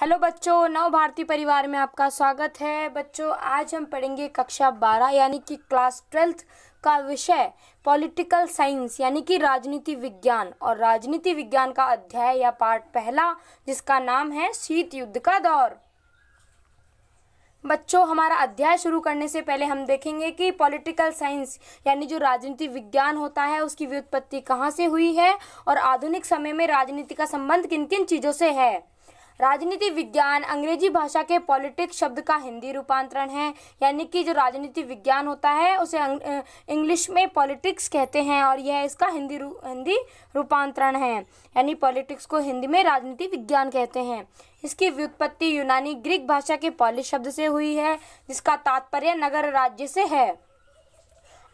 hello बच्चों नव भारती परिवार में आपका स्वागत है बच्चों आज हम पढ़ेंगे कक्षा बारह यानी कि क्लास ट्वेल्थ का विषय पॉलिटिकल साइंस यानी कि राजनीति विज्ञान और राजनीति विज्ञान का अध्याय या पार्ट पहला जिसका नाम है शीत युद्ध का दौर बच्चों हमारा अध्याय शुरू करने से पहले हम देखेंगे कि पॉलिटिकल साइंस यानी जो राजनीति विज्ञान होता है उसकी व्युत्पत्ति कहाँ से हुई है और आधुनिक समय में राजनीति का संबंध किन किन चीज़ों से है राजनीति विज्ञान अंग्रेजी भाषा के पॉलिटिक्स शब्द का हिंदी रूपांतरण है यानी कि जो राजनीति विज्ञान होता है उसे इंग्लिश में पॉलिटिक्स कहते हैं और यह इसका हिंदी रू, हिंदी रूपांतरण है यानी पॉलिटिक्स को हिंदी में राजनीति विज्ञान कहते हैं इसकी व्युत्पत्ति यूनानी ग्रीक भाषा के पॉलिश शब्द से हुई है जिसका तात्पर्य नगर राज्य से है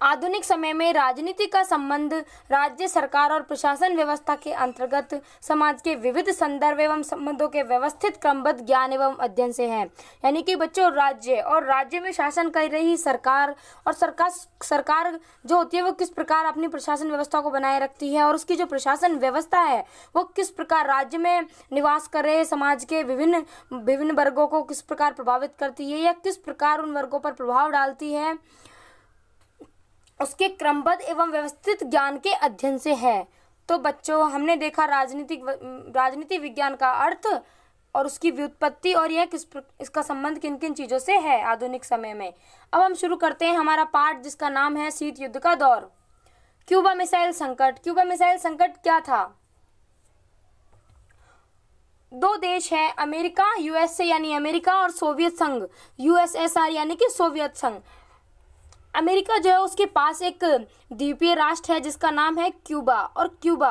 आधुनिक समय में राजनीति का संबंध राज्य सरकार और प्रशासन व्यवस्था के अंतर्गत समाज के विविध संदर्भ एवं संबंधों के व्यवस्थित क्रमबद्ध ज्ञान एवं अध्ययन से है यानी कि बच्चों राज्य और राज्य में शासन कर रही सरकार और सरकार सरकार जो होती है वो किस प्रकार अपनी प्रशासन व्यवस्था को बनाए रखती है और उसकी जो प्रशासन व्यवस्था है वो किस प्रकार राज्य में निवास कर रहे समाज के विभिन्न विभिन्न वर्गों को किस प्रकार प्रभावित करती है या किस प्रकार उन वर्गों पर प्रभाव डालती है उसके क्रमबद्ध एवं व्यवस्थित ज्ञान के अध्ययन से है तो बच्चों हमने देखा राजनीतिक राजनीति विज्ञान का अर्थ और उसकी व्युत्पत्ति और यह किस इसका संबंध किन किन चीज़ों से है आधुनिक समय में अब हम शुरू करते हैं हमारा पाठ जिसका नाम है शीत युद्ध का दौर क्यूबा मिसाइल संकट क्यूबा मिसाइल संकट क्या था दो देश हैं अमेरिका यूएसए यानी अमेरिका और सोवियत संघ यूएसएसआर यानी कि सोवियत संघ अमेरिका जो है उसके पास एक द्वीपीय राष्ट्र है जिसका नाम है क्यूबा और क्यूबा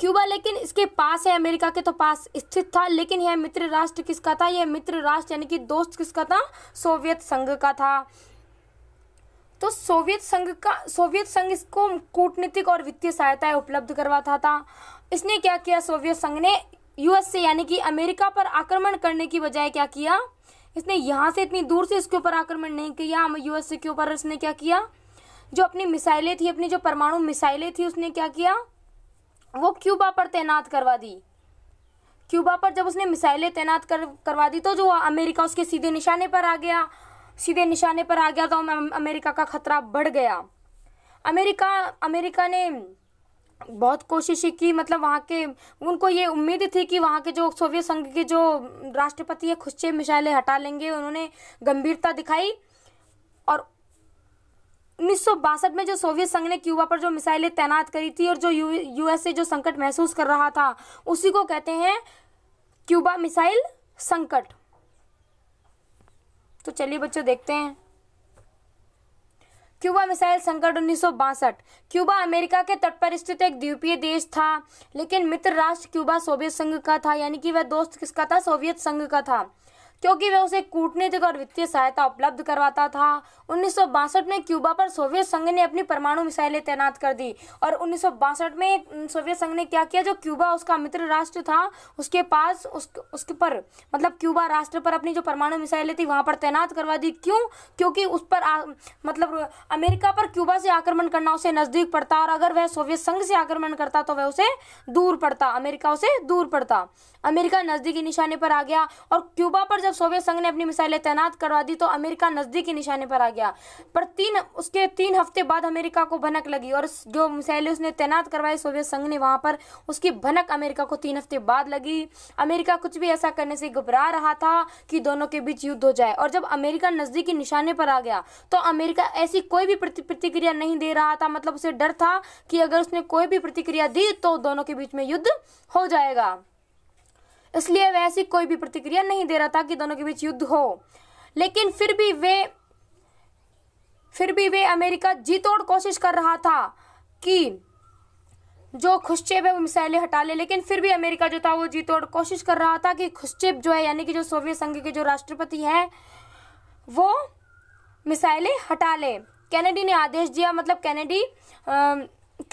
क्यूबा लेकिन इसके पास है अमेरिका के तो पास स्थित था लेकिन यह मित्र राष्ट्र किसका था यह मित्र राष्ट्र यानी कि दोस्त किसका था सोवियत संघ का था तो सोवियत संघ का सोवियत संघ इसको कूटनीतिक और वित्तीय सहायता उपलब्ध करवाता था इसने क्या किया सोवियत संघ ने यूएसए यानी कि अमेरिका पर आक्रमण करने की बजाय क्या किया इसने यहाँ से इतनी दूर से इसके ऊपर आक्रमण नहीं किया हम यूएसए के ऊपर इसने क्या किया जो अपनी मिसाइलें थी अपनी जो परमाणु मिसाइलें थी उसने क्या किया वो क्यूबा पर तैनात करवा दी क्यूबा पर जब उसने मिसाइलें तैनात कर करवा दी तो जो अमेरिका उसके सीधे निशाने पर आ गया सीधे निशाने पर आ गया तो अमेरिका का खतरा बढ़ गया अमेरिका अमेरिका ने बहुत कोशिश की मतलब वहाँ के उनको ये उम्मीद थी कि वहाँ के जो सोवियत संघ के जो राष्ट्रपति है खुश्चे मिसाइलें हटा लेंगे उन्होंने गंभीरता दिखाई और उन्नीस में जो सोवियत संघ ने क्यूबा पर जो मिसाइलें तैनात करी थी और जो यू यूएसए जो संकट महसूस कर रहा था उसी को कहते हैं क्यूबा मिसाइल संकट तो चलिए बच्चों देखते हैं क्यूबा मिसाइल संकट उन्नीस क्यूबा अमेरिका के तट पर स्थित एक द्वीपीय देश था लेकिन मित्र राष्ट्र क्यूबा सोवियत संघ का था यानी कि वह दोस्त किसका था सोवियत संघ का था क्योंकि वह उसे कूटनीतिक और वित्तीय सहायता उपलब्ध करवाता था उन्नीस में क्यूबा पर सोवियत संघ ने अपनी परमाणु मिसाइलें तैनात कर दी और उन्नीस में सोवियत संघ ने क्या किया जो क्यूबा उसका मित्र राष्ट्र था उसके पास उस, उसके पर मतलब क्यूबा राष्ट्र पर अपनी जो परमाणु मिसाइलें थी वहां पर तैनात करवा दी क्यों क्योंकि उस पर आ, मतलब अमेरिका पर क्यूबा से आक्रमण करना उसे नज़दीक पड़ता और अगर वह सोवियत संघ से आक्रमण करता तो वह उसे दूर पड़ता अमेरिका उसे दूर पड़ता अमेरिका नज़दीकी निशाने पर आ गया और क्यूबा पर जब सोवियत संघ ने अपनी मिसाइलें तैनात करवा दी तो अमेरिका नजदीकी निशाने पर आ गया पर तीन उसके तीन हफ्ते बाद अमेरिका को भनक लगी और जो मिसाइलें उसने तैनात करवाई सोवियत संघ ने वहां पर उसकी भनक अमेरिका को तीन हफ्ते बाद लगी अमेरिका कुछ भी ऐसा करने से घबरा रहा था कि दोनों के बीच युद्ध हो जाए और जब अमेरिका नजदीकी निशाने पर आ गया तो अमेरिका ऐसी कोई भी प्रतिक्रिया नहीं दे रहा था मतलब उसे डर था कि अगर उसने कोई भी प्रतिक्रिया दी तो दोनों के बीच में युद्ध हो जाएगा इसलिए वह ऐसी कोई भी प्रतिक्रिया नहीं दे रहा था कि दोनों के बीच युद्ध हो लेकिन फिर भी वे फिर भी वे अमेरिका जी तोड़ कोशिश कर रहा था कि जो खुश्चेब है वो मिसाइलें हटा ले लेकिन फिर भी अमेरिका जो था वो जी तोड़ कोशिश कर रहा था कि खुशचेप जो है यानी कि जो सोवियत संघ के जो राष्ट्रपति हैं वो मिसाइलें हटा ले कैनेडी ने आदेश दिया मतलब कैनेडी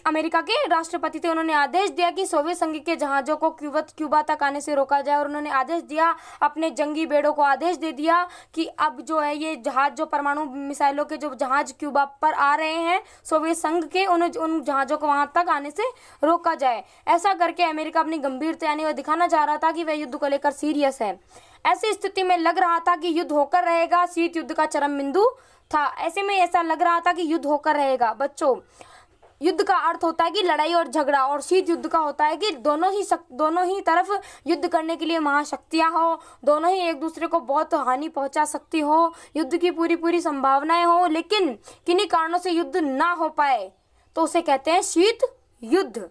अमेरिका के राष्ट्रपति थे उन्होंने आदेश दिया कि सोवियत संघ के जहाज़ों को क्यूबत क्यूबा तक आने से रोका जाए और उन्होंने आदेश दिया अपने जंगी बेड़ों को आदेश दे दिया कि अब जो है ये जहाज़ जो परमाणु मिसाइलों के जो जहाज़ क्यूबा पर आ रहे हैं सोवियत संघ के उन उन जहाज़ों को वहां तक आने से रोका जाए ऐसा करके अमेरिका अपनी गंभीरता यानी वह दिखाना चाह रहा था कि वह युद्ध को लेकर सीरियस है ऐसी स्थिति में लग रहा था कि युद्ध होकर रहेगा शीत युद्ध का चरम बिंदु था ऐसे में ऐसा लग रहा था कि युद्ध होकर रहेगा बच्चों युद्ध का अर्थ होता है कि लड़ाई और झगड़ा और शीत युद्ध का होता है कि दोनों ही शक, दोनों ही तरफ युद्ध करने के लिए महाशक्तियाँ हो दोनों ही एक दूसरे को बहुत हानि पहुंचा सकती हो युद्ध की पूरी पूरी संभावनाएं हो लेकिन किन्हीं कारणों से युद्ध ना हो पाए तो उसे कहते हैं शीत युद्ध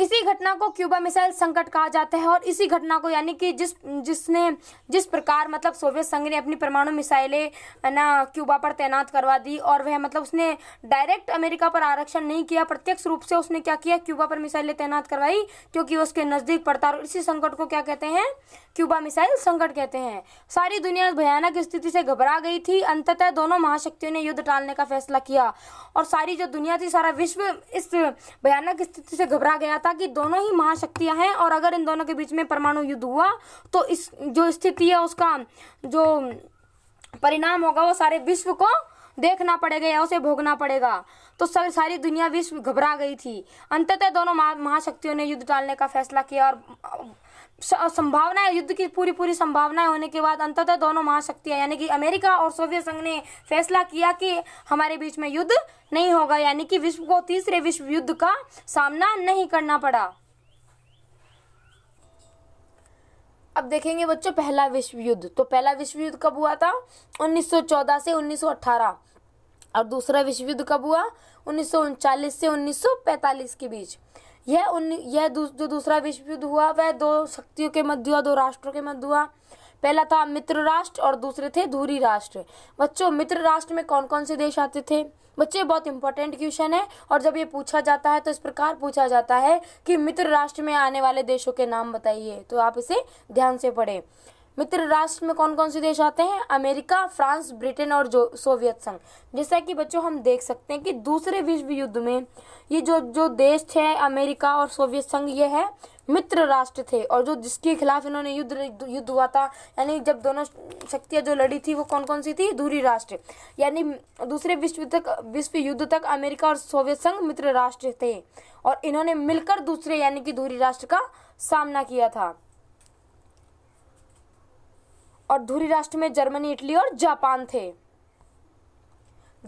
इसी घटना को क्यूबा मिसाइल संकट कहा जाता है और इसी घटना को यानी कि जिस जिसने जिस प्रकार मतलब सोवियत संघ ने अपनी परमाणु मिसाइलें ना क्यूबा पर तैनात करवा दी और वह मतलब उसने डायरेक्ट अमेरिका पर आरक्षण नहीं किया प्रत्यक्ष रूप से उसने क्या किया क्यूबा पर मिसाइलें तैनात करवाई क्योंकि उसके नज़दीक पड़ता और इसी संकट को क्या कहते हैं क्यूबा मिसाइल संकट कहते हैं सारी दुनिया भयानक स्थिति से घबरा गई थी अंततः दोनों महाशक्तियों ने युद्ध टालने का फैसला किया और सारी जो दुनिया थी सारा विश्व इस भयानक स्थिति से घबरा गया था माता की दोनों ही महाशक्तियां हैं और अगर इन दोनों के बीच में परमाणु युद्ध हुआ तो इस जो स्थिति है उसका जो परिणाम होगा वो सारे विश्व को देखना पड़ेगा या उसे भोगना पड़ेगा तो सब सारी दुनिया विश्व घबरा गई थी अंततः दोनों महाशक्तियों ने युद्ध टालने का फैसला किया और संभावनाएं युद्ध की पूरी पूरी संभावनाएं होने के बाद अंततः दोनों महाशक्तियां यानी कि अमेरिका और सोवियत संघ ने फैसला किया कि हमारे बीच में युद्ध नहीं होगा यानी कि विश्व को तीसरे विश्व युद्ध का सामना नहीं करना पड़ा अब देखेंगे बच्चों पहला विश्व युद्ध तो पहला विश्व युद्ध कब हुआ था 1914 से 1918 और दूसरा विश्व युद्ध कब हुआ उन्नीस से उन्नीस के बीच यह उन यह दू, जो दूसरा विश्व युद्ध हुआ वह दो शक्तियों के मध्य हुआ दो राष्ट्रों के मध्य हुआ पहला था मित्र राष्ट्र और दूसरे थे धूरी राष्ट्र बच्चों मित्र राष्ट्र में कौन कौन से देश आते थे बच्चे बहुत इंपॉर्टेंट क्वेश्चन है और जब ये पूछा जाता है तो इस प्रकार पूछा जाता है कि मित्र राष्ट्र में आने वाले देशों के नाम बताइए तो आप इसे ध्यान से पढ़ें मित्र राष्ट्र में कौन कौन से देश आते हैं अमेरिका फ्रांस ब्रिटेन और जो सोवियत संघ जैसा कि बच्चों हम देख सकते हैं कि दूसरे विश्व युद्ध में ये जो जो देश थे अमेरिका और सोवियत संघ ये है मित्र राष्ट्र थे और जो जिसके खिलाफ इन्होंने युद्ध युद्ध हुआ था यानी जब दोनों शक्तियां जो लड़ी थी वो कौन कौन सी थी दूरी राष्ट्र यानी दूसरे विश्व तक विश्व युद्ध तक अमेरिका और सोवियत संघ मित्र राष्ट्र थे और इन्होंने मिलकर दूसरे यानी कि दूरी राष्ट्र का सामना किया था और धुरी राष्ट्र में जर्मनी इटली और जापान थे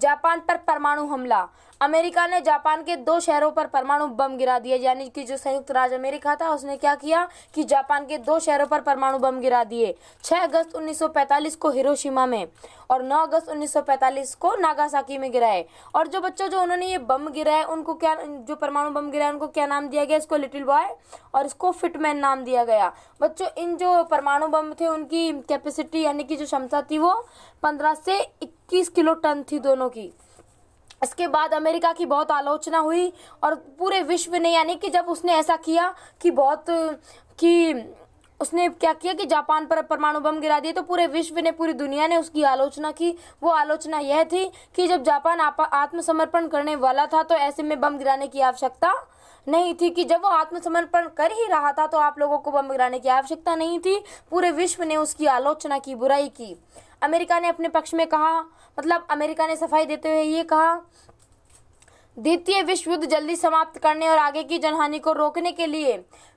जापान पर परमाणु हमला अमेरिका ने जापान के दो शहरों पर परमाणु बम गिरा दिए यानी कि जो संयुक्त राज्य अमेरिका था उसने क्या किया कि जापान के दो शहरों पर परमाणु बम गिरा दिए 6 अगस्त 1945 को हिरोशिमा में और 9 अगस्त 1945 को नागासाकी में गिराए और जो बच्चों जो उन्होंने ये बम गिराए उनको क्या जो परमाणु बम गिराए उनको क्या नाम दिया गया इसको लिटिल बॉय और इसको फिटमैन नाम दिया गया बच्चों इन जो परमाणु बम थे उनकी कैपेसिटी यानी कि जो क्षमता थी वो पंद्रह से इक्कीस किलो टन थी दोनों की इसके बाद अमेरिका की बहुत आलोचना हुई और पूरे विश्व ने यानी कि जब उसने ऐसा किया कि बहुत कि उसने क्या किया कि जापान पर परमाणु बम गिरा दिए तो पूरे विश्व ने पूरी दुनिया ने उसकी आलोचना की वो आलोचना यह थी कि जब जापान आत्मसमर्पण करने वाला था तो ऐसे में बम गिराने की आवश्यकता नहीं थी कि जब वो आत्मसमर्पण कर ही रहा था तो आप लोगों को बम गिराने की आवश्यकता नहीं थी पूरे विश्व ने उसकी आलोचना की बुराई की अमेरिका ने अपने पक्ष में कहा मतलब अमेरिका ने सफाई देते हुए ये कहा द्वितीय विश्व युद्ध जल्दी समाप्त करने और आगे की जनहानि को रोकने के लिए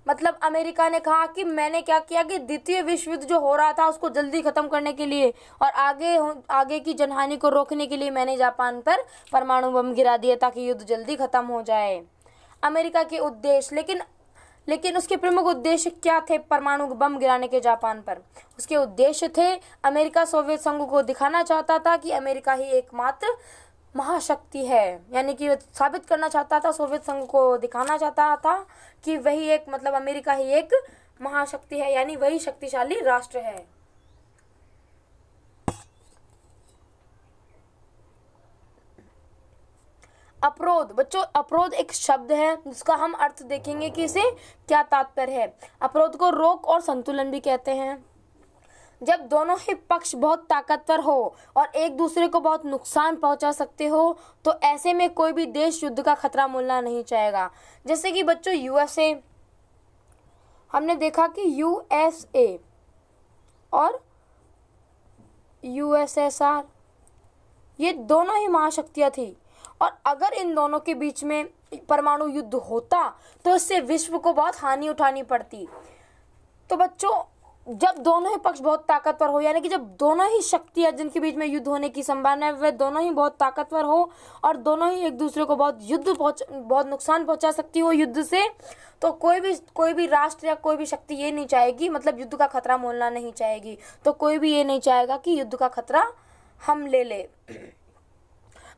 मतलब अमेरिका ने कहा कि मैंने क्या किया कि द्वितीय विश्व युद्ध जो हो रहा था उसको जल्दी खत्म करने के लिए और आगे आगे की जनहानि को रोकने के लिए मैंने जापान पर परमाणु बम गिरा दिया ताकि युद्ध जल्दी खत्म हो जाए अमेरिका के उद्देश्य लेकिन लेकिन उसके प्रमुख उद्देश्य क्या थे परमाणु बम गिराने के जापान पर उसके उद्देश्य थे अमेरिका सोवियत संघ को दिखाना चाहता था कि अमेरिका ही एकमात्र महाशक्ति है यानी कि साबित करना चाहता था सोवियत संघ को दिखाना चाहता था कि वही एक मतलब अमेरिका ही एक महाशक्ति है यानी वही शक्तिशाली राष्ट्र है अपरोध बच्चों अपरोध एक शब्द है जिसका हम अर्थ देखेंगे कि इसे क्या तात्पर्य है अपरोध को रोक और संतुलन भी कहते हैं जब दोनों ही पक्ष बहुत ताकतवर हो और एक दूसरे को बहुत नुकसान पहुंचा सकते हो तो ऐसे में कोई भी देश युद्ध का खतरा मोलना नहीं चाहेगा जैसे कि बच्चों यूएसए हमने देखा कि यूएसए और यूएसएसआर ये दोनों ही महाशक्तियां थी और अगर इन दोनों के बीच में परमाणु युद्ध होता तो इससे विश्व को बहुत हानि उठानी पड़ती तो बच्चों जब दोनों ही पक्ष बहुत ताकतवर हो यानी कि जब दोनों ही शक्तियां जिनके बीच में युद्ध होने की संभावना है वह दोनों ही बहुत ताकतवर हो और दोनों ही एक दूसरे को बहुत युद्ध पहुंच बहुत नुकसान पहुंचा सकती हो युद्ध से तो कोई भी कोई भी राष्ट्र या कोई भी शक्ति ये नहीं चाहेगी मतलब युद्ध का खतरा मोलना नहीं चाहेगी तो कोई भी ये नहीं चाहेगा कि युद्ध का खतरा हम ले लें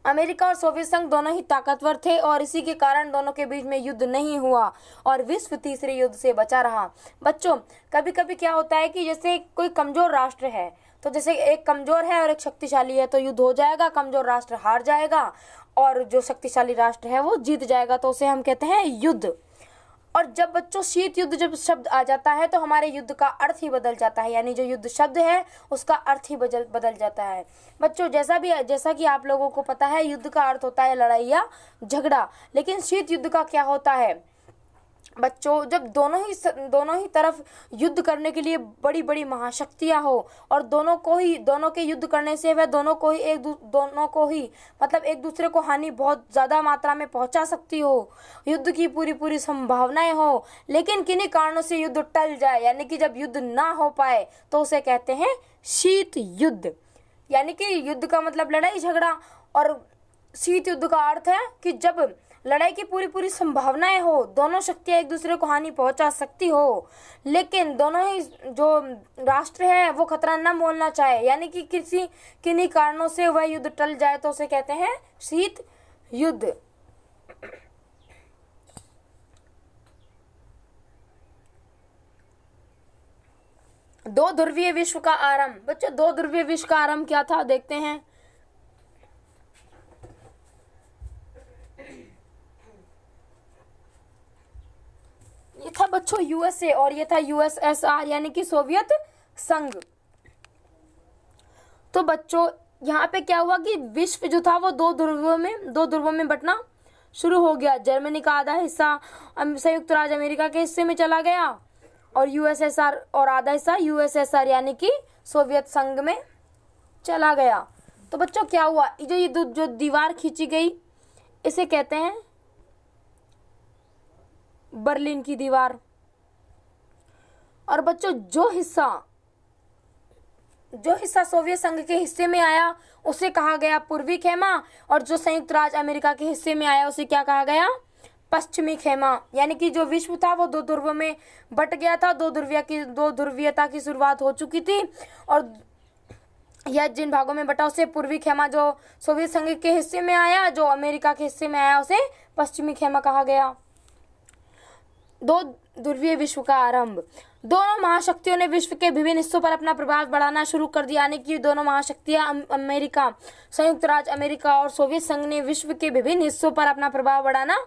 अमेरिका और सोवियत संघ दोनों ही ताकतवर थे और इसी के कारण दोनों के बीच में युद्ध नहीं हुआ और विश्व तीसरे युद्ध से बचा रहा बच्चों कभी कभी क्या होता है कि जैसे कोई कमजोर राष्ट्र है तो जैसे एक कमजोर है और एक शक्तिशाली है तो युद्ध हो जाएगा कमजोर राष्ट्र हार जाएगा और जो शक्तिशाली राष्ट्र है वो जीत जाएगा तो उसे हम कहते हैं युद्ध और जब बच्चों शीत युद्ध जब शब्द आ जाता है तो हमारे युद्ध का अर्थ ही बदल जाता है यानी जो युद्ध शब्द है उसका अर्थ ही बदल बदल जाता है बच्चों जैसा भी जैसा कि आप लोगों को पता है युद्ध का अर्थ होता है लड़ाई या झगड़ा लेकिन शीत युद्ध का क्या होता है बच्चों जब दोनों ही दोनों ही तरफ युद्ध करने के लिए बड़ी बड़ी महाशक्तियां हो और दोनों को ही दोनों के युद्ध करने से वह दोनों को ही एक दोनों को ही मतलब एक दूसरे को हानि बहुत ज़्यादा मात्रा में पहुंचा सकती हो युद्ध की पूरी पूरी संभावनाएं हो लेकिन किन्हीं कारणों से युद्ध टल जाए यानी कि जब युद्ध ना हो पाए तो उसे कहते हैं शीत युद्ध यानी कि युद्ध का मतलब लड़ाई झगड़ा और शीत युद्ध का अर्थ है कि जब लड़ाई की पूरी पूरी संभावनाएं हो दोनों शक्तियां एक दूसरे को हानि पहुंचा सकती हो लेकिन दोनों ही जो राष्ट्र है वो खतरा न बोलना चाहे यानी कि किसी किन्हीं कारणों से वह युद्ध टल जाए तो उसे कहते हैं शीत युद्ध दो ध्रुवीय विश्व का आरंभ बच्चों दो ध्रुवीय विश्व का आरंभ क्या था देखते हैं ये था बच्चों यूएसए और ये था यूएसएसआर यानी कि सोवियत संघ तो बच्चों यहाँ पे क्या हुआ कि विश्व जो था वो दो ध्रुवों में दो ध्रुवों में बटना शुरू हो गया जर्मनी का आधा हिस्सा संयुक्त राज्य अमेरिका के हिस्से में चला गया और यूएसएसआर और आधा हिस्सा यूएसएसआर यानी कि सोवियत संघ में चला गया तो बच्चों क्या हुआ जो ये जो दीवार खींची गई इसे कहते हैं बर्लिन की दीवार और बच्चों जो हिस्सा जो हिस्सा सोवियत संघ के हिस्से में आया उसे कहा गया पूर्वी खेमा और जो संयुक्त राज्य अमेरिका के हिस्से में आया उसे क्या कहा गया पश्चिमी खेमा यानी कि जो विश्व था वो दो ध्रुव में बट गया था दो ध्रुविया की दो ध्रुवीयता की शुरुआत हो चुकी थी और यह जिन भागों में बटा उसे पूर्वी खेमा जो सोवियत संघ के हिस्से में आया जो अमेरिका के हिस्से में आया उसे पश्चिमी खेमा कहा गया दो ध्रुवीय विश्व का आरंभ दोनों महाशक्तियों ने विश्व के विभिन्न हिस्सों पर अपना प्रभाव बढ़ाना शुरू कर दिया यानी कि दोनों महाशक्तियां अमेरिका संयुक्त राज्य अमेरिका और सोवियत संघ ने विश्व के विभिन्न हिस्सों पर अपना प्रभाव बढ़ाना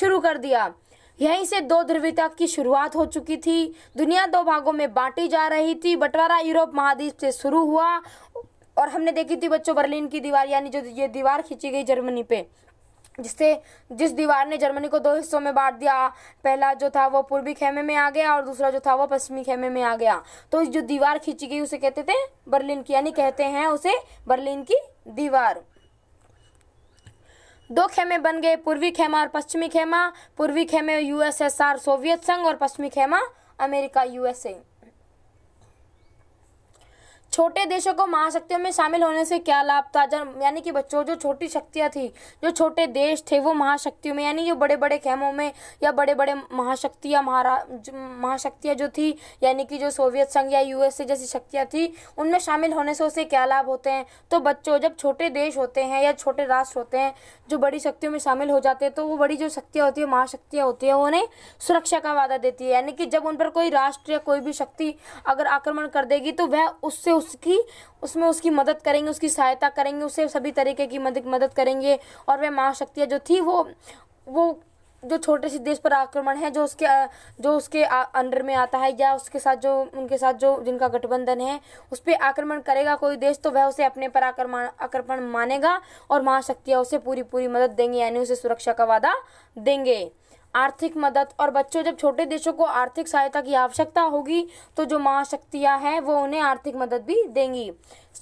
शुरू कर दिया यहीं से दो ध्रुवीयता की शुरुआत हो चुकी थी दुनिया दो भागों में बांटी जा रही थी बंटवारा यूरोप महाद्वीप से शुरू हुआ और हमने देखी थी बच्चों बर्लिन की दीवार यानी जो ये दीवार खींची गई जर्मनी पे जिससे जिस दीवार ने जर्मनी को दो हिस्सों में बांट दिया पहला जो था वो पूर्वी खेमे में आ गया और दूसरा जो था वो पश्चिमी खेमे में आ गया तो जो दीवार खींची गई उसे कहते थे बर्लिन की यानी कहते हैं उसे बर्लिन की दीवार दो खेमे बन गए पूर्वी खेमा और पश्चिमी खेमा पूर्वी खेमे यूएसएसआर सोवियत संघ और पश्चिमी खेमा अमेरिका यूएसए छोटे देशों को महाशक्तियों में शामिल होने से क्या लाभ था यानी कि बच्चों जो छोटी शक्तियाँ थी जो छोटे देश थे वो महाशक्तियों में यानी जो बड़े बड़े खेमों में या बड़े बड़े महाशक्तियाँ महारा महाशक्तियाँ जो थी यानी कि जो सोवियत संघ या यूएसए जैसी शक्तियाँ थी उनमें शामिल होने से उसे क्या लाभ होते हैं तो बच्चों जब छोटे देश होते हैं या छोटे राष्ट्र होते हैं जो बड़ी शक्तियों में शामिल हो जाते हैं तो वो बड़ी जो शक्तियाँ होती है महाशक्तियाँ होती है उन्हें सुरक्षा का वादा देती है यानी कि जब उन पर कोई राष्ट्र या कोई भी शक्ति अगर आक्रमण कर देगी तो वह उससे उस उसकी उसमें उसकी मदद करेंगे उसकी सहायता करेंगे उसे सभी तरीके की मदद मदद करेंगे और वह महाशक्तियाँ जो थी वो वो जो छोटे से देश पर आक्रमण है जो उसके जो उसके अंडर में आता है या उसके साथ जो उनके साथ जो जिनका गठबंधन है उस पर आक्रमण करेगा कोई देश तो वह उसे अपने पर आक्रमण आक्रमण मानेगा और महाशक्तियाँ उसे पूरी पूरी मदद देंगे यानी उसे सुरक्षा का वादा देंगे आर्थिक मदद और बच्चों जब छोटे देशों को आर्थिक सहायता की आवश्यकता होगी तो जो महाशक्तियाँ हैं वो उन्हें आर्थिक मदद भी देंगी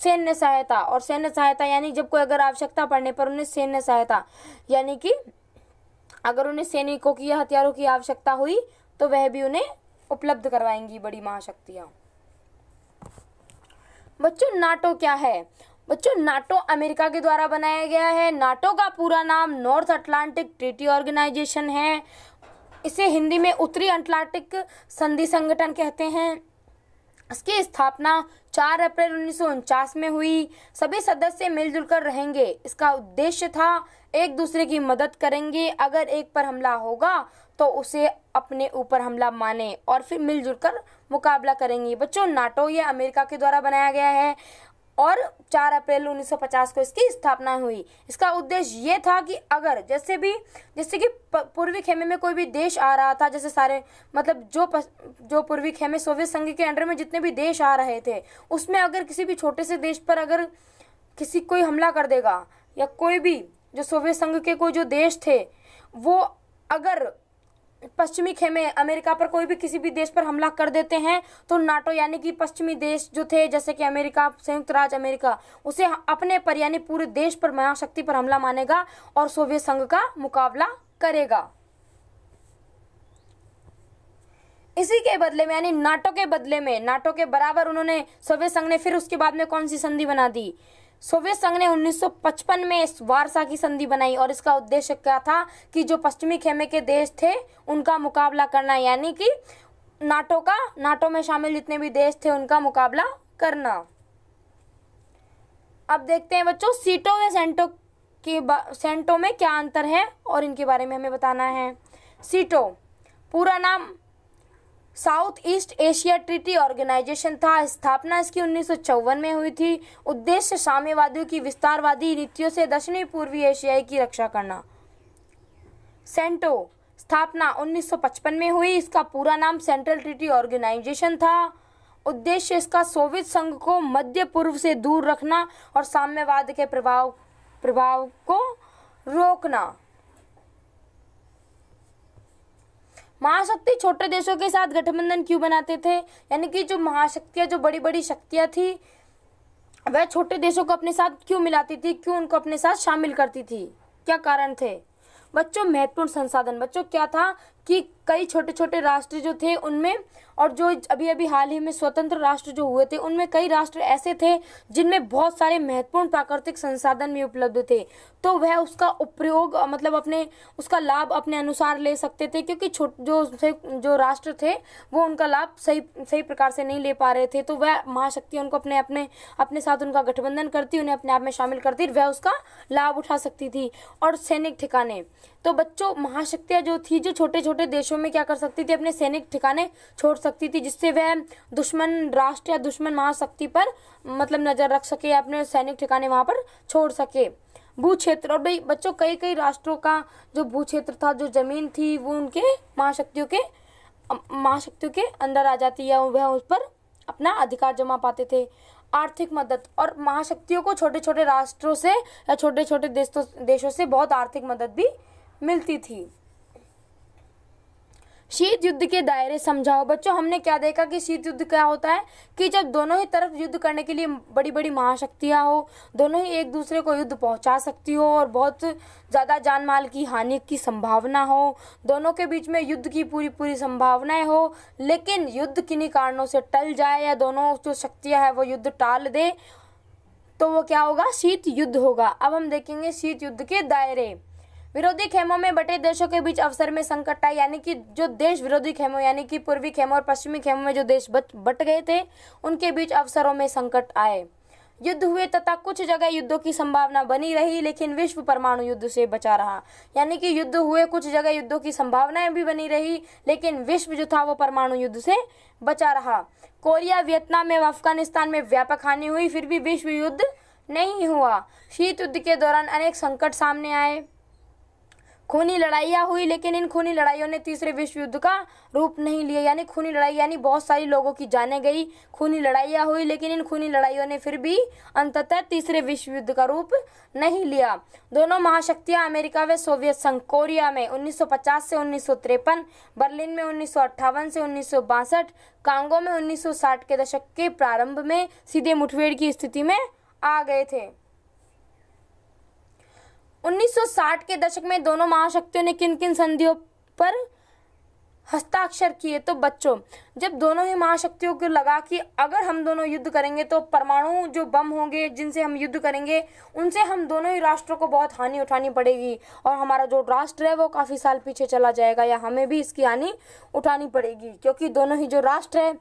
सैन्य सहायता और सैन्य सहायता यानी जब कोई अगर आवश्यकता पड़ने पर उन्हें सैन्य सहायता यानी कि अगर उन्हें सैनिकों की या हथियारों की आवश्यकता हुई तो वह भी उन्हें उपलब्ध करवाएंगी बड़ी महाशक्तियाँ बच्चों नाटो क्या है बच्चों नाटो अमेरिका के द्वारा बनाया गया है नाटो का पूरा नाम नॉर्थ अटलांटिक ट्रीटी ऑर्गेनाइजेशन है इसे हिंदी में उत्तरी अटलांटिक संधि संगठन कहते हैं इसकी स्थापना 4 अप्रैल उन्नीस में हुई सभी सदस्य मिलजुल कर रहेंगे इसका उद्देश्य था एक दूसरे की मदद करेंगे अगर एक पर हमला होगा तो उसे अपने ऊपर हमला माने और फिर मिलजुल कर मुकाबला करेंगे बच्चों नाटो ये अमेरिका के द्वारा बनाया गया है और 4 अप्रैल 1950 को इसकी स्थापना हुई इसका उद्देश्य ये था कि अगर जैसे भी जैसे कि पूर्वी खेमे में कोई भी देश आ रहा था जैसे सारे मतलब जो पस, जो पूर्वी खेमे सोवियत संघ के अंडर में जितने भी देश आ रहे थे उसमें अगर किसी भी छोटे से देश पर अगर किसी कोई हमला कर देगा या कोई भी जो सोवियत संघ के कोई जो देश थे वो अगर पश्चिमी खेमे अमेरिका पर कोई भी किसी भी देश पर हमला कर देते हैं तो नाटो यानी कि पश्चिमी देश जो थे जैसे कि अमेरिका संयुक्त राज्य अमेरिका उसे अपने पर यानी पूरे देश पर महाशक्ति पर हमला मानेगा और सोवियत संघ का मुकाबला करेगा इसी के बदले में यानी नाटो के बदले में नाटो के बराबर उन्होंने सोवियत संघ ने फिर उसके बाद में कौन सी संधि बना दी सोवियत संघ ने 1955 में इस वारसा की संधि बनाई और इसका उद्देश्य क्या था कि जो पश्चिमी खेमे के देश थे उनका मुकाबला करना यानी कि नाटो का नाटो में शामिल जितने भी देश थे उनका मुकाबला करना अब देखते हैं बच्चों सीटों व सेंटो के सेंटो में क्या अंतर है और इनके बारे में हमें बताना है सीटो पूरा नाम South East Asia treaty organization था स्थापना इसकी उन्नीस में हुई थी उद्देश्य साम्यवादियों की विस्तारवादी नीतियों से दक्षिणी पूर्वी एशियाई की रक्षा करना सेंटो स्थापना 1955 में हुई इसका पूरा नाम सेंट्रल ट्रिटी ऑर्गेनाइजेशन था उद्देश्य इसका सोवियत संघ को मध्य पूर्व से दूर रखना और साम्यवाद के प्रभाव प्रभाव को रोकना महाशक्ति छोटे देशों के साथ गठबंधन क्यों बनाते थे यानी कि जो महाशक्तियां जो बड़ी बड़ी शक्तियां थी वह छोटे देशों को अपने साथ क्यों मिलाती थी क्यों उनको अपने साथ शामिल करती थी क्या कारण थे बच्चों महत्वपूर्ण संसाधन बच्चों क्या था कि कई छोटे छोटे राष्ट्र जो थे उनमें और जो अभी अभी हाल ही में स्वतंत्र राष्ट्र जो हुए थे उनमें कई राष्ट्र ऐसे थे जिनमें बहुत सारे महत्वपूर्ण प्राकृतिक संसाधन भी उपलब्ध थे तो वह उसका उपयोग मतलब अपने उसका लाभ अपने अनुसार ले सकते थे क्योंकि जो जो राष्ट्र थे वो उनका लाभ सही सही प्रकार से नहीं ले पा रहे थे तो वह महाशक्ति उनको अपने अपने अपने साथ उनका गठबंधन करती उन्हें अपने आप में शामिल करती वह उसका लाभ उठा सकती थी और सैनिक ठिकाने तो बच्चों महाशक्तियाँ जो थी जो छोटे छोटे देशों देशों में क्या कर सकती थी अपने सैनिक ठिकाने छोड़ सकती थी जिससे वह दुश्मन राष्ट्र या दुश्मन महाशक्ति पर मतलब नजर रख सके या अपने सैनिक ठिकाने वहां पर छोड़ सके भू क्षेत्र और भाई बच्चों कई कई राष्ट्रों का जो भू क्षेत्र था जो जमीन थी वो उनके महाशक्तियों के महाशक्तियों के अंदर आ जाती है वह उस पर अपना अधिकार जमा पाते थे आर्थिक मदद और महाशक्तियों को छोटे छोटे राष्ट्रों से या छोटे छोटे देशों देशों से बहुत आर्थिक मदद भी मिलती थी शीत युद्ध के दायरे समझाओ बच्चों हमने क्या देखा कि शीत युद्ध क्या होता है कि जब दोनों ही तरफ युद्ध करने के लिए बड़ी बड़ी महाशक्तियाँ हो दोनों ही एक दूसरे को युद्ध पहुँचा सकती हो और बहुत ज़्यादा जान माल की हानि की संभावना हो दोनों के बीच में युद्ध की पूरी पूरी संभावनाएं हो लेकिन युद्ध किन्हीं कारणों से टल जाए या दोनों जो शक्तियाँ हैं वो युद्ध टाल दे तो वो क्या होगा शीत युद्ध होगा अब हम देखेंगे शीत युद्ध के दायरे विरोधी खेमों में बटे देशों के बीच अवसर में संकट आया यानी कि जो देश विरोधी खेमों यानी कि पूर्वी खेमों और पश्चिमी खेमों में जो देश बट बट गए थे उनके बीच अवसरों में संकट आए युद्ध हुए तथा कुछ जगह युद्धों की संभावना बनी रही लेकिन विश्व परमाणु युद्ध से बचा रहा यानी कि युद्ध हुए कुछ जगह युद्धों की संभावनाएं भी बनी रही लेकिन विश्व जो था वो परमाणु युद्ध से बचा रहा कोरिया वियतनाम एवं अफगानिस्तान में व्यापक हानि हुई फिर भी विश्व युद्ध नहीं हुआ शीत युद्ध के दौरान अनेक संकट सामने आए खूनी लड़ाइयाँ हुई लेकिन इन खूनी लड़ाइयों ने तीसरे विश्व युद्ध का रूप नहीं लिया यानी खूनी लड़ाई यानी बहुत सारी लोगों की जाने गई खूनी लड़ाइयाँ हुई लेकिन इन खूनी लड़ाइयों ने फिर भी अंततः तीसरे विश्व युद्ध का रूप नहीं लिया दोनों महाशक्तियाँ अमेरिका व सोवियत संघ कोरिया में उन्नीस से उन्नीस बर्लिन में उन्नीस से उन्नीस कांगो में 1960 के दशक के प्रारंभ में सीधे मुठभेड़ की स्थिति में आ गए थे 1960 के दशक में दोनों महाशक्तियों ने किन किन संधियों पर हस्ताक्षर किए तो बच्चों जब दोनों ही महाशक्तियों को लगा कि अगर हम दोनों युद्ध करेंगे तो परमाणु जो बम होंगे जिनसे हम युद्ध करेंगे उनसे हम दोनों ही राष्ट्रों को बहुत हानि उठानी पड़ेगी और हमारा जो राष्ट्र है वो काफ़ी साल पीछे चला जाएगा या हमें भी इसकी हानि उठानी पड़ेगी क्योंकि दोनों ही जो राष्ट्र है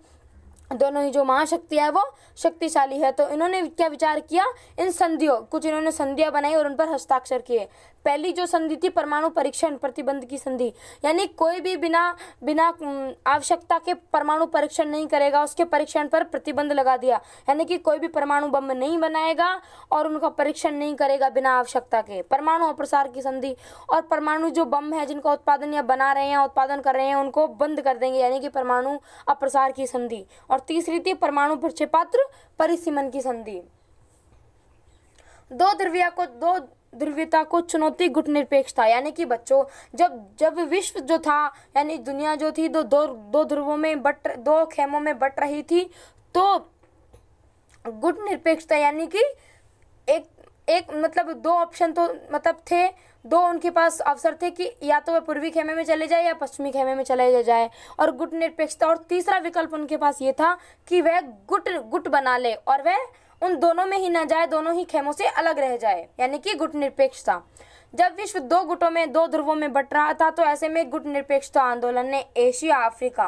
दोनों ही जो महाशक्ति है वो शक्तिशाली है तो इन्होंने क्या विचार किया इन संधियों कुछ इन्होंने संधियां बनाई और उन पर हस्ताक्षर किए पहली जो संधि थी परमाणु परीक्षण प्रतिबंध की संधि यानी कोई भी बिना बिना आवश्यकता के परमाणु परीक्षण नहीं करेगा उसके परीक्षण पर प्रतिबंध लगा दिया यानी कि कोई भी परमाणु बम नहीं बनाएगा और उनका परीक्षण नहीं करेगा बिना आवश्यकता के परमाणु अप्रसार की संधि और परमाणु जो बम है जिनका उत्पादन या बना रहे हैं उत्पादन कर रहे हैं उनको बंद कर देंगे यानी कि परमाणु अप्रसार की संधि और तीसरी थी परमाणु प्रक्षेपात्र परिसीमन की संधि दो द्रव्य को दो ध्रुवीयता को चुनौती गुट निरपेक्षता यानी कि बच्चों जब जब विश्व जो था यानी दुनिया जो थी दो दो दो ध्रुवों में बट दो खेमों में बट रही थी तो गुट निरपेक्षता यानी कि एक एक मतलब दो ऑप्शन तो मतलब थे दो उनके पास अवसर थे कि या तो वह पूर्वी खेमे में चले जाए या पश्चिमी खेमे में चले जाए और गुट निरपेक्षता और तीसरा विकल्प उनके पास ये था कि वह गुट गुट बना ले और वह उन दोनों में ही न जाए दोनों ही खेमों से अलग रह जाए यानी कि गुट निरपेक्षता जब विश्व दो गुटों में दो ध्रुवों में बट रहा था तो ऐसे में गुट निरपेक्षता आंदोलन ने एशिया अफ्रीका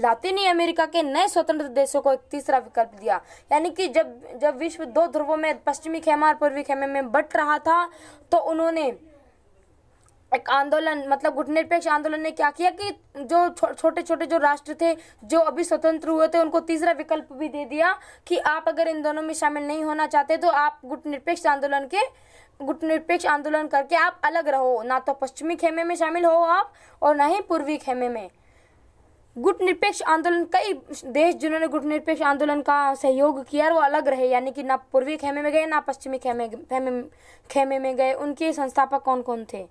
लातिनी अमेरिका के नए स्वतंत्र देशों को एक तीसरा विकल्प दिया यानी कि जब जब विश्व दो ध्रुवों में पश्चिमी खेमा और पूर्वी खेमे में बट रहा था तो उन्होंने एक आंदोलन मतलब गुटनिरपेक्ष आंदोलन ने क्या किया कि जो छो, छोटे छोटे जो राष्ट्र थे जो अभी स्वतंत्र हुए थे उनको तीसरा विकल्प भी दे दिया कि आप अगर इन दोनों में शामिल नहीं होना चाहते तो आप गुटनिरपेक्ष आंदोलन के गुटनिरपेक्ष आंदोलन करके आप अलग रहो ना तो पश्चिमी खेमे में शामिल हो आप और ना ही पूर्वी खेमे में गुट निरपेक्ष आंदोलन कई देश जिन्होंने गुट निरपेक्ष आंदोलन का सहयोग किया वो अलग रहे यानी कि ना पूर्वी खेमे में गए ना पश्चिमी खेमे खेमे खेमे में गए उनके संस्थापक कौन कौन थे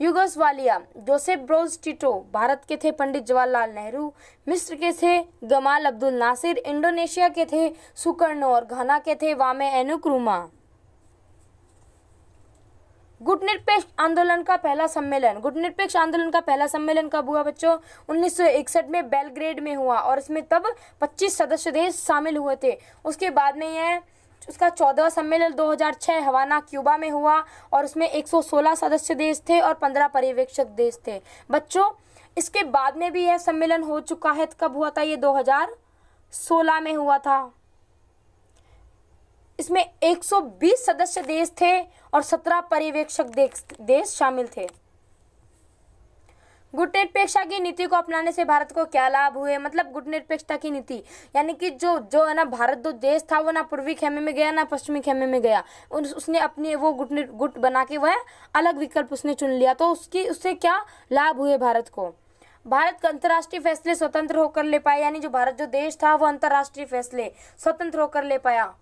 Yugoslavia Joseph Broz Tito Bharat के थे पंडित जवाहरलाल नेहरू मिस्र के थे गमाल अब्दुल नासिर इंडोनेशिया के थे सुकर्णो और घाना के थे वामे एनुक्रुमा गुटनिरपेक्ष आंदोलन का पहला सम्मेलन गुटनिरपेक्ष आंदोलन का पहला सम्मेलन कब हुआ बच्चों 1961 में बेलग्रेड में हुआ और इसमें तब 25 सदस्य देश शामिल हुए थे उसके बाद में यह उसका चौदहवा सम्मेलन 2006 हवाना क्यूबा में हुआ और उसमें 116 सदस्य देश थे और 15 पर्यवेक्षक देश थे बच्चों इसके बाद में भी यह सम्मेलन हो चुका है तो कब हुआ था ये 2016 में हुआ था इसमें 120 सदस्य देश थे और 17 पर्यवेक्षक देश शामिल थे गुटनिरपेक्षता की नीति को अपनाने से भारत को क्या लाभ हुए मतलब गुटनिरपेक्षता की नीति यानी कि जो जो है ना भारत जो देश था वो ना पूर्वी खेमे में गया ना पश्चिमी खेमे में गया उस, उसने अपनी वो गुट गुट बना के वह अलग विकल्प उसने चुन लिया तो उसकी उससे क्या लाभ हुए भारत को भारत अंतर्राष्ट्रीय फैसले स्वतंत्र होकर ले पाए यानी जो भारत जो देश था वो अंतर्राष्ट्रीय फैसले स्वतंत्र होकर ले पाया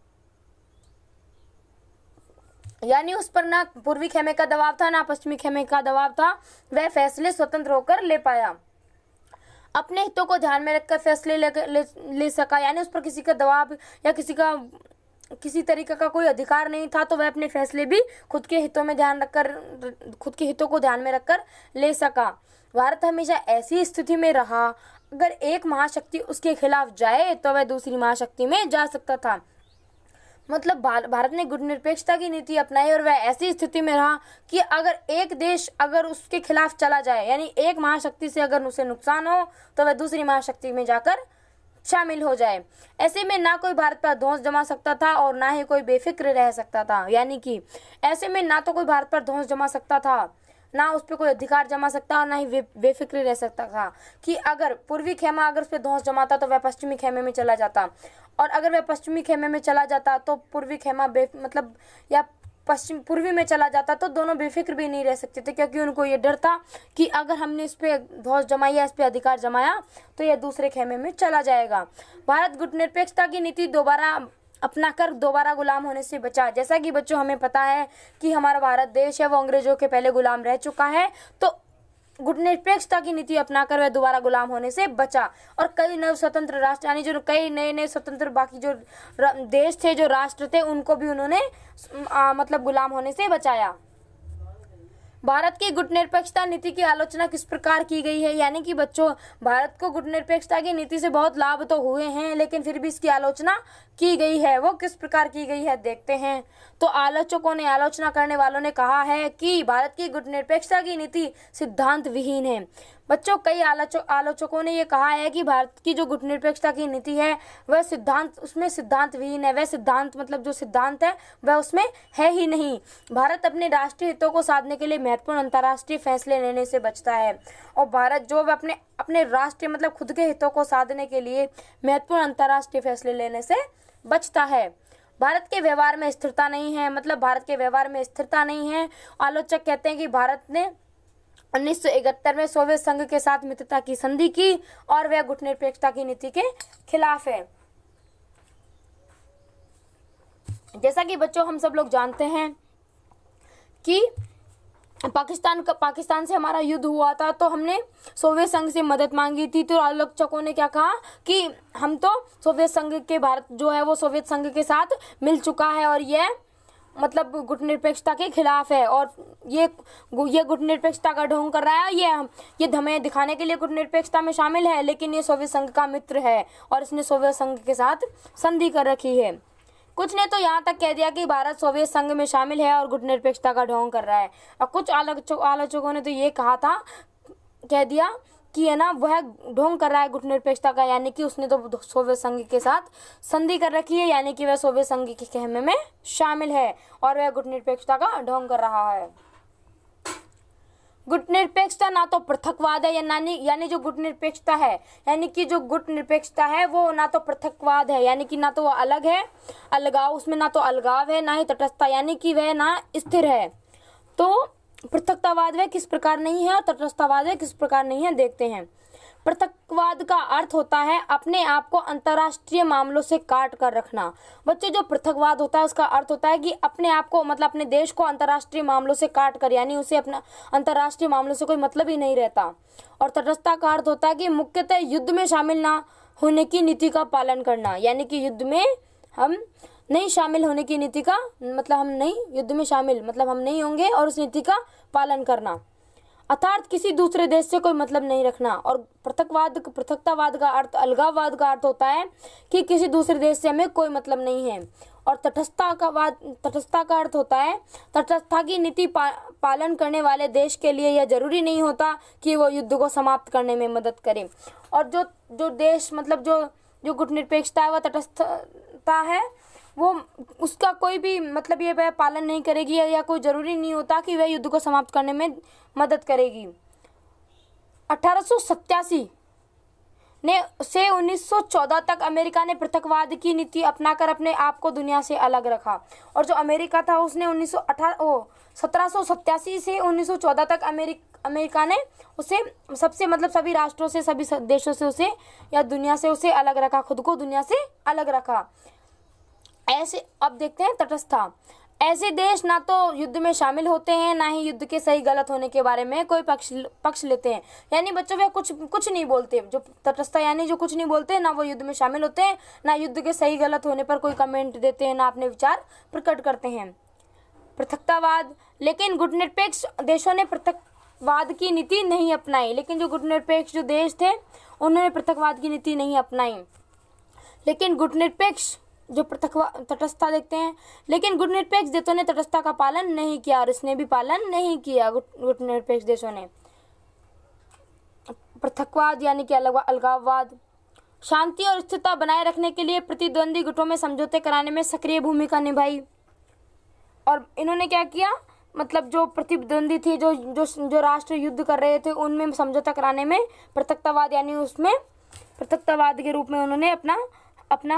यानी उस पर ना पूर्वी खेमे का दबाव था ना पश्चिमी खेमे का दबाव था वह फैसले स्वतंत्र होकर ले पाया अपने हितों को ध्यान में रखकर फैसले ले, ले, ले सका यानी उस पर किसी का दबाव या किसी का किसी तरीके का कोई अधिकार नहीं था तो वह अपने फैसले भी खुद के हितों में ध्यान रखकर खुद के हितों को ध्यान में रखकर ले सका भारत हमेशा ऐसी स्थिति में रहा अगर एक महाशक्ति उसके खिलाफ जाए तो वह दूसरी महाशक्ति में जा सकता था मतलब भारत ने गुट निरपेक्षता की नीति अपनाई और वह ऐसी स्थिति में रहा कि अगर एक देश अगर उसके खिलाफ चला जाए यानी एक महाशक्ति से अगर उसे नुकसान हो तो वह दूसरी महाशक्ति में जाकर शामिल हो जाए ऐसे में ना कोई भारत पर ध्वंस जमा सकता था और ना ही कोई बेफिक्र रह सकता था यानी कि ऐसे में ना तो कोई भारत पर ध्वंस जमा सकता था ना उस पर कोई अधिकार जमा सकता और ना ही बेफिक्री रह सकता था कि अगर पूर्वी खेमा अगर उस पर धौस जमाता तो वह पश्चिमी खेमे में चला जाता और अगर वह पश्चिमी खेमे में चला जाता तो पूर्वी खेमा बे मतलब या पश्चिम पूर्वी में चला जाता तो दोनों बेफिक्र भी नहीं रह सकते थे क्योंकि उनको ये डर था कि अगर हमने इस पर ध्वस जमाई या इस पर अधिकार जमाया तो यह दूसरे खेमे में चला जाएगा भारत गुटनिरपेक्षता की नीति दोबारा अपना कर दोबारा गुलाम होने से बचा जैसा कि बच्चों हमें पता है कि हमारा भारत देश है वो अंग्रेजों के पहले गुलाम रह चुका है तो गुटनिरपेक्षता की नीति अपनाकर वह दोबारा गुलाम होने से बचा और कई नव स्वतंत्र राष्ट्र यानी जो कई नए नए स्वतंत्र बाकी जो देश थे जो राष्ट्र थे उनको भी उन्होंने आ, मतलब गुलाम होने से बचाया भारत की गुट निरपेक्षता नीति की आलोचना किस प्रकार की गई है यानी कि बच्चों भारत को गुट निरपेक्षता की नीति से बहुत लाभ तो हुए हैं लेकिन फिर भी इसकी आलोचना की गई है वो किस प्रकार की गई है देखते हैं तो आलोचकों ने आलोचना करने वालों ने कहा है कि भारत की गुट निरपेक्षता की नीति सिद्धांत विहीन है बच्चों कई आलोचकों ने यह कहा है कि भारत की जो गुट निरपेक्षता की नीति है वह सिद्धांत उसमें सिद्धांत विहीन है वह सिद्धांत मतलब जो सिद्धांत है वह उसमें है ही नहीं भारत अपने राष्ट्रीय हितों को साधने के लिए महत्वपूर्ण अंतर्राष्ट्रीय फैसले लेने से बचता है और भारत जो वह अपने अपने राष्ट्रीय मतलब खुद के हितों को साधने के लिए महत्वपूर्ण अंतर्राष्ट्रीय फैसले लेने से बचता है भारत के व्यवहार में स्थिरता नहीं है मतलब भारत के व्यवहार में स्थिरता नहीं है आलोचक कहते हैं कि भारत ने 1971 में सोवियत संघ के साथ मित्रता की संधि की और वह गुटनिरपेक्षता की नीति के खिलाफ है जैसा कि बच्चों हम सब लोग जानते हैं कि पाकिस्तान का पाकिस्तान से हमारा युद्ध हुआ था तो हमने सोवियत संघ से मदद मांगी थी तो आलोचकों ने क्या कहा कि हम तो सोवियत संघ के भारत जो है वो सोवियत संघ के साथ मिल चुका है और यह मतलब गुट निरपेक्षता के खिलाफ है और ये ये गुट निरपेक्षता का ढोंग कर रहा है ये ये धमे दिखाने के लिए गुटनिरपेक्षता में शामिल है लेकिन ये सोवियत संघ का मित्र है और इसने सोवियत संघ के साथ संधि कर रखी है कुछ ने तो यहाँ तक कह दिया कि भारत सोवियत संघ में शामिल है और गुटनिरपेक्षता का ढोंग कर रहा है और कुछ आलोचकों ने तो ये कहा था कह दिया की है ना वह ढोंग कर रहा है गुट निरपेक्षता का यानी कि उसने तो सोवियत संघ के साथ संधि कर रखी है यानी कि वह सोवियत संघ के कहमे में शामिल है और वह गुट निरपेक्षता का ढोंग कर रहा है गुट निरपेक्षता ना तो पृथकवाद है यानी यानी जो गुट निरपेक्षता है यानी कि जो गुट निरपेक्षता है वो ना तो पृथकवाद है यानी कि ना तो वो अलग है अलगाव उसमें ना तो अलगाव है ना ही तटस्थता यानी कि वह ना स्थिर है तो पृथकतावाद वह किस प्रकार नहीं है और तटस्थतावाद वह किस प्रकार नहीं है देखते हैं पृथकवाद का अर्थ होता है अपने आप को अंतर्राष्ट्रीय मामलों से काट कर रखना बच्चों जो पृथकवाद होता है उसका अर्थ होता है कि अपने आप को मतलब अपने देश को अंतर्राष्ट्रीय मामलों से काट कर यानी उसे अपना अंतर्राष्ट्रीय मामलों से कोई मतलब ही नहीं रहता और तटस्थता का अर्थ होता है कि मुख्यतः युद्ध में शामिल ना होने की नीति का पालन करना यानी कि युद्ध में हम नहीं शामिल होने की नीति का मतलब हम नहीं युद्ध में शामिल मतलब हम नहीं होंगे और उस नीति का पालन करना अर्थात किसी दूसरे देश से कोई मतलब नहीं रखना और पृथकवाद पृथकतावाद का अर्थ अलगाववाद का अर्थ होता है कि किसी दूसरे देश से हमें कोई मतलब नहीं है और तटस्थता का वाद तटस्थता का अर्थ होता है तटस्थता की नीति पा, पालन करने वाले देश के लिए यह जरूरी नहीं होता कि वो युद्ध को समाप्त करने में मदद करें और जो जो देश मतलब जो जो गुटनिरपेक्षता है वह तटस्थता है वो उसका कोई भी मतलब ये वह पालन नहीं करेगी या कोई ज़रूरी नहीं होता कि वह युद्ध को समाप्त करने में मदद करेगी अठारह ने से 1914 तक अमेरिका ने पृथकवाद की नीति अपनाकर अपने आप को दुनिया से अलग रखा और जो अमेरिका था उसने उन्नीस ओ सत्रह से 1914 तक अमेरिक अमेरिका ने उसे सबसे मतलब सभी राष्ट्रों से सभी देशों से उसे या दुनिया से उसे अलग रखा खुद को दुनिया से अलग रखा ऐसे अब देखते हैं तटस्था ऐसे देश ना तो युद्ध में शामिल होते हैं ना ही युद्ध के सही गलत होने के बारे में कोई पक्ष पक्ष लेते हैं यानी बच्चों वे कुछ कुछ नहीं बोलते जो तटस्था यानी जो कुछ नहीं बोलते ना वो युद्ध में शामिल होते हैं ना युद्ध के सही गलत होने पर कोई कमेंट देते हैं ना अपने विचार प्रकट करते हैं पृथकतावाद लेकिन गुटनिरपेक्ष देशों ने पृथकवाद की नीति नहीं अपनाई लेकिन जो गुटनिरपेक्ष जो देश थे उन्होंने पृथकवाद की नीति नहीं अपनाई लेकिन गुटनिरपेक्ष जो पृथकवा तटस्थता देखते हैं लेकिन गुटनिरपेक्ष देशों ने तटस्थता का पालन नहीं किया और इसने भी पालन नहीं किया गुटनिरपेक्ष देशों ने पृथकवाद यानी कि अलग अलगाववाद शांति और स्थिरता बनाए रखने के लिए प्रतिद्वंदी गुटों में समझौते कराने में सक्रिय भूमिका निभाई और इन्होंने क्या किया मतलब जो प्रतिद्वंदी थी जो जो जो राष्ट्र युद्ध कर रहे थे उनमें समझौता कराने में पृथकतावाद यानी उसमें पृथकतावाद के रूप में उन्होंने अपना अपना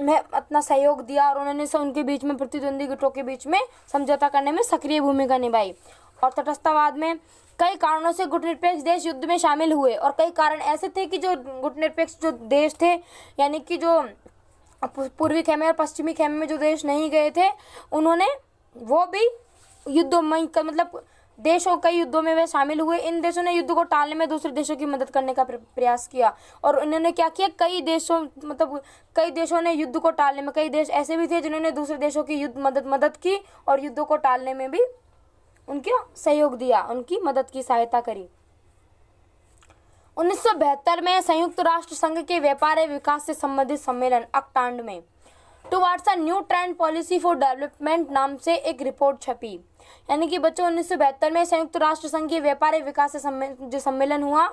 में अपना सहयोग दिया और उन्होंने से उनके बीच में प्रतिद्वंदी गुटों के बीच में समझौता करने में सक्रिय भूमिका निभाई और तटस्थवाद में कई कारणों से गुटनिरपेक्ष देश युद्ध में शामिल हुए और कई कारण ऐसे थे कि जो गुटनिरपेक्ष जो देश थे यानी कि जो पूर्वी खेमे और पश्चिमी खेमे में जो देश नहीं गए थे उन्होंने वो भी युद्ध मतलब देशों कई युद्धों में वे शामिल हुए इन देशों ने युद्ध को टालने में दूसरे देशों की मदद करने का प्रयास किया और उन्होंने क्या किया कई देशों मतलब कई देशों ने युद्ध को टालने में कई देश ऐसे भी थे जिन्होंने दूसरे देशों की युद्ध मदद मदद की और युद्धों को टालने में भी उनके सहयोग दिया उनकी मदद की सहायता करी उन्नीस में संयुक्त राष्ट्र संघ के व्यापार एवं विकास से संबंधित सम्मेलन अक्टांड में towards new trade policy for development नाम से एक रिपोर्ट छपी यानी कि बच्चों उन्नीस में संयुक्त राष्ट्र संघ के व्यापारिक विकास जो सम्मेलन हुआ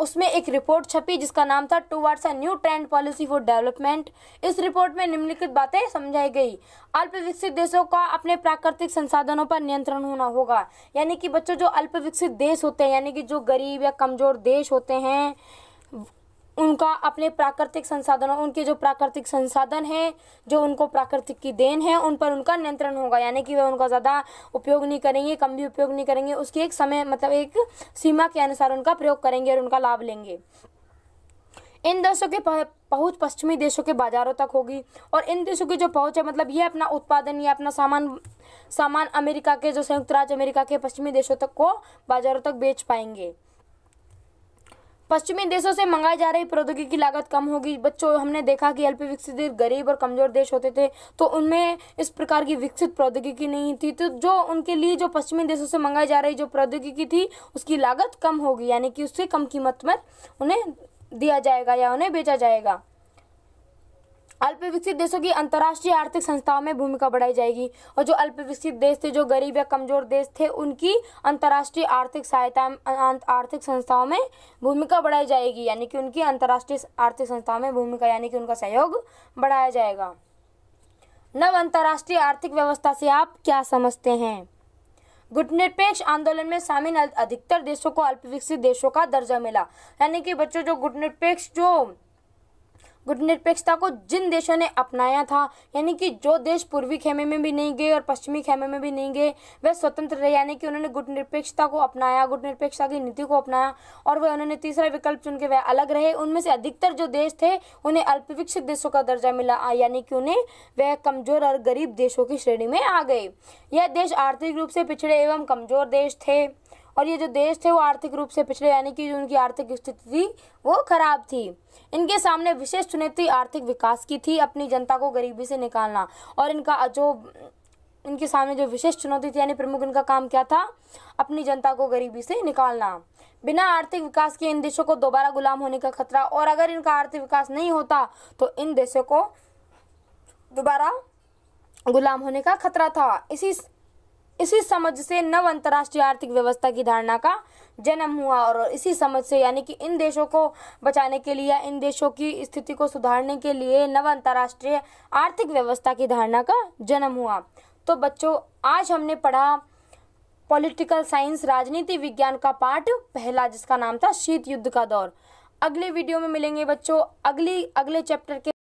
उसमें एक रिपोर्ट छपी जिसका नाम था towards a new trade policy for development इस रिपोर्ट में निम्नलिखित बातें समझाई गई अल्प विकसित देशों का अपने प्राकृतिक संसाधनों पर नियंत्रण होना होगा यानी कि बच्चों जो अल्प विकसित देश होते हैं यानी कि जो गरीब या कमजोर देश होते हैं उनका अपने प्राकृतिक संसाधनों उनके जो प्राकृतिक संसाधन हैं जो उनको प्राकृतिक की देन है उन पर उनका नियंत्रण होगा यानी कि वह उनका ज़्यादा उपयोग नहीं करेंगे कम भी उपयोग नहीं करेंगे उसकी एक समय मतलब एक सीमा के अनुसार उनका प्रयोग करेंगे और उनका लाभ लेंगे इन देशों के पहुंच पश्चिमी देशों के बाजारों तक होगी और इन देशों की जो पहुंच है मतलब ये अपना उत्पादन या अपना सामान सामान अमेरिका के जो संयुक्त राज्य अमेरिका के पश्चिमी देशों तक को बाजारों तक बेच पाएंगे पश्चिमी देशों से मंगाई जा रही प्रौद्योगिकी की लागत कम होगी बच्चों हमने देखा कि अल्प विकसित गरीब और कमजोर देश होते थे तो उनमें इस प्रकार की विकसित प्रौद्योगिकी नहीं थी तो जो उनके लिए जो पश्चिमी देशों से मंगाई जा रही जो प्रौद्योगिकी थी उसकी लागत कम होगी यानी कि उससे कम कीमत में उन्हें दिया जाएगा या उन्हें बेचा जाएगा अल्प विकसित देशों की अंतर्राष्ट्रीय आर्थिक संस्थाओं में भूमिका बढ़ाई जाएगी और जो अल्प विकसित देश थे जो गरीब या कमजोर देश थे उनकी अंतर्राष्ट्रीय आर्थिक सहायता आर्थिक संस्थाओं में भूमिका बढ़ाई जाएगी यानी कि उनकी अंतर्राष्ट्रीय आर्थिक संस्थाओं में भूमिका यानी कि उनका सहयोग बढ़ाया जाएगा नव अंतर्राष्ट्रीय आर्थिक व्यवस्था से आप क्या समझते हैं गुटनिरपेक्ष आंदोलन में शामिल अधिकतर देशों को अल्पविकसित देशों का दर्जा मिला यानी कि बच्चों जो गुटनिरपेक्ष जो निरपेक्षता को जिन देशों ने अपनाया था यानी कि जो देश पूर्वी खेमे में भी नहीं गए और पश्चिमी खेमे में भी नहीं गए वह स्वतंत्र रहे यानी कि उन्होंने गुट निरपेक्षता को अपनाया गुट निरपेक्षता की नीति को अपनाया और वह उन्होंने तीसरा विकल्प चुन के वह अलग रहे उनमें से अधिकतर जो देश थे उन्हें अल्पविकसित देशों का दर्जा मिला यानी कि उन्हें वह कमजोर और गरीब देशों की श्रेणी में आ गए यह देश आर्थिक रूप से पिछड़े एवं कमजोर देश थे और ये जो देश थे वो आर्थिक रूप से पिछड़े यानी कि उनकी आर्थिक स्थिति थी वो खराब थी इनके सामने विशेष चुनौती आर्थिक विकास की थी अपनी जनता को गरीबी से निकालना और इनका जो इनके सामने जो विशेष चुनौती थी यानी प्रमुख इनका काम क्या था अपनी जनता को गरीबी से निकालना बिना आर्थिक विकास के इन देशों को दोबारा गुलाम होने का खतरा और अगर इनका आर्थिक विकास नहीं होता तो इन देशों को दोबारा गुलाम होने का खतरा था इसी इसी समझ से नव अंतर्राष्ट्रीय आर्थिक व्यवस्था की धारणा का जन्म हुआ और इसी समझ से यानी कि इन देशों को बचाने के लिए इन देशों की स्थिति को सुधारने के लिए नव अंतर्राष्ट्रीय आर्थिक व्यवस्था की धारणा का जन्म हुआ तो बच्चों आज हमने पढ़ा पॉलिटिकल साइंस राजनीति विज्ञान का पाठ पहला जिसका नाम था शीत युद्ध का दौर अगले वीडियो में मिलेंगे बच्चों अगली अगले चैप्टर के